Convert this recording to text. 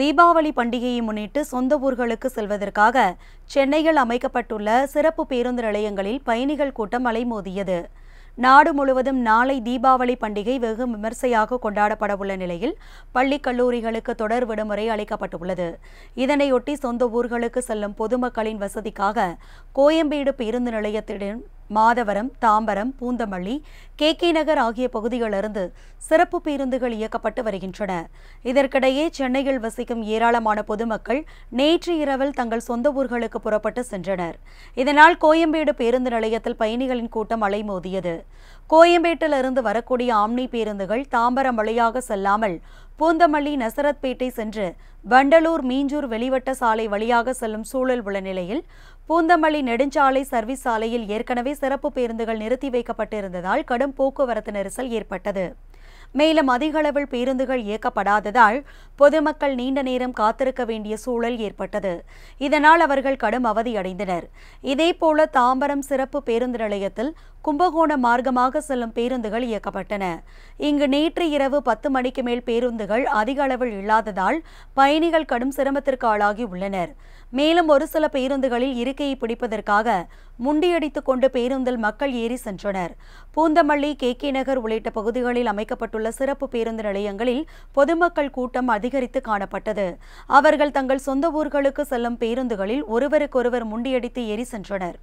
தீபாவளி பண்டிகையை முன்னிட்டு சொந்த ஊர்களுக்கு செல்வதற்காக சென்னையில் அமைக்கப்பட்டுள்ள சிறப்பு பேருந்து நிலையங்களில் பயணிகள் கூட்டம் அலைமோதியது நாடு முழுவதும் நாளை தீபாவளி பண்டிகை வெகு விமர்சையாக கொண்டாடப்பட உள்ள நிலையில் பள்ளி கல்லூரிகளுக்கு தொடர் விடுமுறை அளிக்கப்பட்டுள்ளது இதனையொட்டி சொந்த ஊர்களுக்கு செல்லும் பொதுமக்களின் வசதிக்காக கோயம்பேடு பேருந்து நிலையத்திடம் மாதவரம் தாம்பரம் பூந்தமல்லி கே கே நகர் ஆகிய பகுதிகளிலிருந்து சிறப்பு பேருந்துகள் இயக்கப்பட்டு வருகின்றன இதற்கிடையே சென்னையில் வசிக்கும் ஏராளமான பொதுமக்கள் நேற்று இரவில் தங்கள் சொந்த ஊர்களுக்கு புறப்பட்டு சென்றனர் இதனால் கோயம்பேடு பேருந்து நிலையத்தில் பயணிகளின் கூட்டம் அலைமோதியது கோயம்பேட்டிலிருந்து வரக்கூடிய ஆம்னி பேருந்துகள் தாம்பரம் வழியாக செல்லாமல் பூந்தமல்லி நசரத்பேட்டை சென்று வண்டலூர் மீஞ்சூர் வெளிவட்ட சாலை வழியாக செல்லும் சூழல் உள்ள நிலையில் பூந்தமல்லி நெடுஞ்சாலை சர்வீஸ் சாலையில் ஏற்கனவே சிறப்பு பேருந்துகள் நிறுத்தி வைக்கப்பட்டிருந்ததால் கடும் போக்குவரத்து நெரிசல் ஏற்பட்டது மேலும் அதிக அளவில் பேருந்துகள் இயக்கப்படாததால் பொதுமக்கள் நீண்ட நேரம் காத்திருக்க வேண்டிய சூழல் ஏற்பட்டது இதனால் அவர்கள் கடும் அவதியடைந்தனர் இதேபோல தாம்பரம் சிறப்பு பேருந்து நிலையத்தில் கும்பகோணம் மார்க்கமாக செல்லும் பேருந்துகள் இயக்கப்பட்டன இங்கு நேற்று இரவு பத்து மணிக்கு மேல் பேருந்துகள் அதிக அளவில் இல்லாததால் பயணிகள் கடும் சிரமத்திற்கு ஆளாகி உள்ளனர் மேலும் ஒரு சில பேருந்துகளில் இருக்கையை பிடிப்பதற்காக முண்டியடித்துக் கொண்டு பேருந்தில் மக்கள் ஏறி சென்றனர் பூந்தமல்லி கே கே நகர் உள்ளிட்ட பகுதிகளில் அமைக்கப்பட்டுள்ள அமைக்கப்பட்டுள்ள சிறப்பு பேருந்து நிலையங்களில் பொதுமக்கள் கூட்டம் அதிகரித்து காணப்பட்டது அவர்கள் தங்கள் சொந்த ஊர்களுக்கு செல்லும் பேருந்துகளில் ஒருவருக்கொருவர் முண்டியடித்து ஏறி சென்றனர்